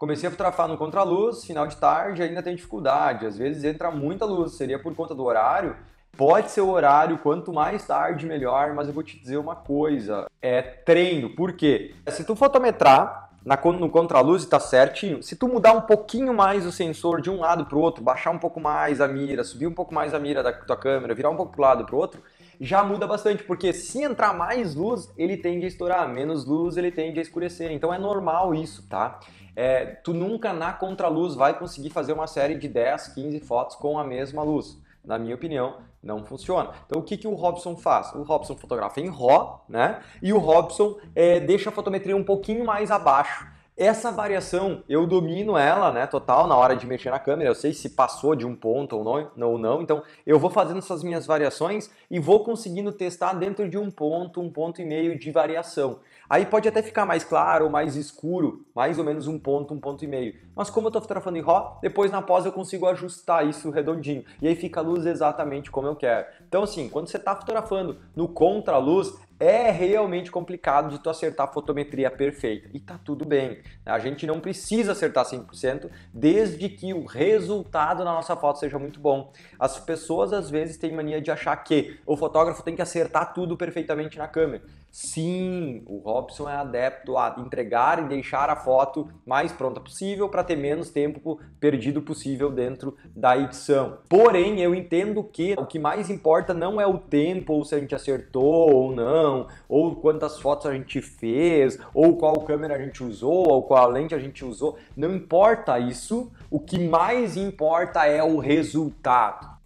Comecei a fotografar no contraluz, final de tarde ainda tem dificuldade, às vezes entra muita luz, seria por conta do horário. Pode ser o horário, quanto mais tarde melhor, mas eu vou te dizer uma coisa, é treino, por quê? Se tu fotometrar na, no contraluz está certinho. Se tu mudar um pouquinho mais o sensor de um lado para o outro, baixar um pouco mais a mira, subir um pouco mais a mira da tua câmera, virar um pouco pro o lado para o outro, já muda bastante, porque se entrar mais luz, ele tende a estourar, menos luz, ele tende a escurecer. Então é normal isso, tá? É, tu nunca na contraluz vai conseguir fazer uma série de 10, 15 fotos com a mesma luz. Na minha opinião, não funciona. Então o que, que o Robson faz? O Robson fotografa em RAW, né? E o Robson é, deixa a fotometria um pouquinho mais abaixo. Essa variação, eu domino ela, né, total, na hora de mexer na câmera, eu sei se passou de um ponto ou não, ou não, então eu vou fazendo essas minhas variações e vou conseguindo testar dentro de um ponto, um ponto e meio de variação. Aí pode até ficar mais claro ou mais escuro, mais ou menos um ponto, um ponto e meio. Mas como eu estou fotografando em RAW, depois na pós eu consigo ajustar isso redondinho, e aí fica a luz exatamente como eu quero. Então assim, quando você está fotografando no contra-luz, é realmente complicado de tu acertar a fotometria perfeita. E tá tudo bem. A gente não precisa acertar 100% desde que o resultado na nossa foto seja muito bom. As pessoas às vezes têm mania de achar que o fotógrafo tem que acertar tudo perfeitamente na câmera. Sim, o Robson é adepto a entregar e deixar a foto mais pronta possível para ter menos tempo perdido possível dentro da edição. Porém, eu entendo que o que mais importa não é o tempo, ou se a gente acertou ou não, ou quantas fotos a gente fez, ou qual câmera a gente usou, ou qual lente a gente usou. Não importa isso. O que mais importa é o resultado.